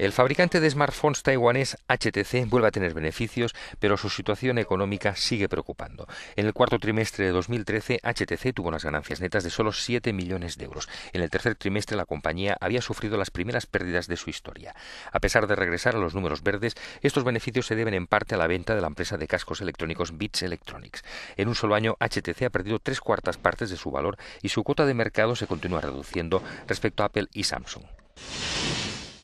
El fabricante de smartphones taiwanés HTC vuelve a tener beneficios, pero su situación económica sigue preocupando. En el cuarto trimestre de 2013, HTC tuvo unas ganancias netas de solo 7 millones de euros. En el tercer trimestre, la compañía había sufrido las primeras pérdidas de su historia. A pesar de regresar a los números verdes, estos beneficios se deben en parte a la venta de la empresa de cascos electrónicos Beats Electronics. En un solo año, HTC ha perdido tres cuartas partes de su valor y su cuota de mercado se continúa reduciendo respecto a Apple y Samsung.